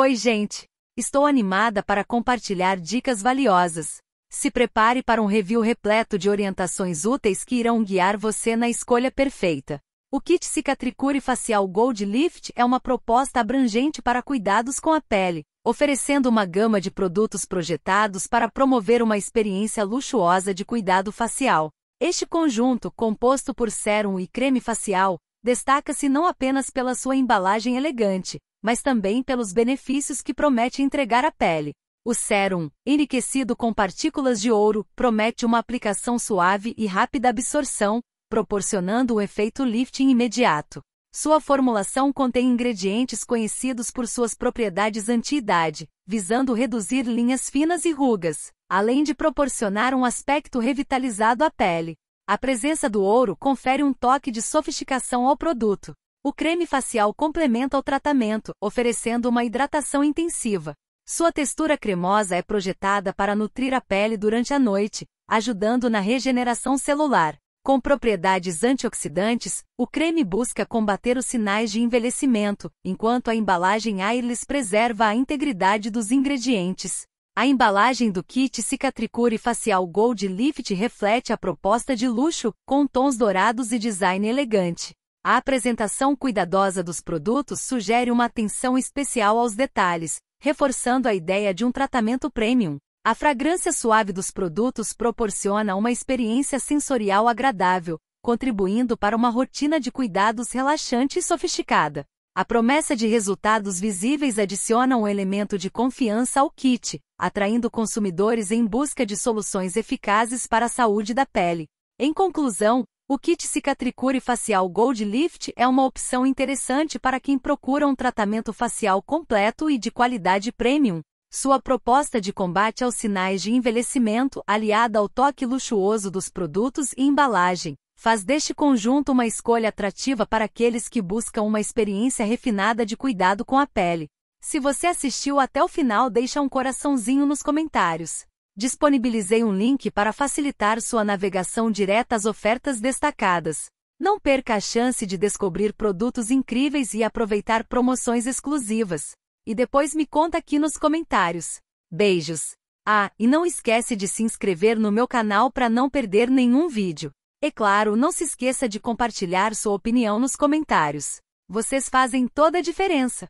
Oi, gente! Estou animada para compartilhar dicas valiosas. Se prepare para um review repleto de orientações úteis que irão guiar você na escolha perfeita. O kit Cicatricure Facial Gold Lift é uma proposta abrangente para cuidados com a pele, oferecendo uma gama de produtos projetados para promover uma experiência luxuosa de cuidado facial. Este conjunto, composto por sérum e creme facial, destaca-se não apenas pela sua embalagem elegante, mas também pelos benefícios que promete entregar à pele. O sérum, enriquecido com partículas de ouro, promete uma aplicação suave e rápida absorção, proporcionando um efeito lifting imediato. Sua formulação contém ingredientes conhecidos por suas propriedades anti-idade, visando reduzir linhas finas e rugas, além de proporcionar um aspecto revitalizado à pele. A presença do ouro confere um toque de sofisticação ao produto, o creme facial complementa o tratamento, oferecendo uma hidratação intensiva. Sua textura cremosa é projetada para nutrir a pele durante a noite, ajudando na regeneração celular. Com propriedades antioxidantes, o creme busca combater os sinais de envelhecimento, enquanto a embalagem Airless preserva a integridade dos ingredientes. A embalagem do kit Cicatricure Facial Gold Lift reflete a proposta de luxo, com tons dourados e design elegante. A apresentação cuidadosa dos produtos sugere uma atenção especial aos detalhes, reforçando a ideia de um tratamento premium. A fragrância suave dos produtos proporciona uma experiência sensorial agradável, contribuindo para uma rotina de cuidados relaxante e sofisticada. A promessa de resultados visíveis adiciona um elemento de confiança ao kit, atraindo consumidores em busca de soluções eficazes para a saúde da pele. Em conclusão, o kit Cicatricure Facial Gold Lift é uma opção interessante para quem procura um tratamento facial completo e de qualidade premium. Sua proposta de combate aos sinais de envelhecimento, aliada ao toque luxuoso dos produtos e embalagem, faz deste conjunto uma escolha atrativa para aqueles que buscam uma experiência refinada de cuidado com a pele. Se você assistiu até o final, deixa um coraçãozinho nos comentários disponibilizei um link para facilitar sua navegação direta às ofertas destacadas. Não perca a chance de descobrir produtos incríveis e aproveitar promoções exclusivas. E depois me conta aqui nos comentários. Beijos! Ah, e não esquece de se inscrever no meu canal para não perder nenhum vídeo. E é claro, não se esqueça de compartilhar sua opinião nos comentários. Vocês fazem toda a diferença.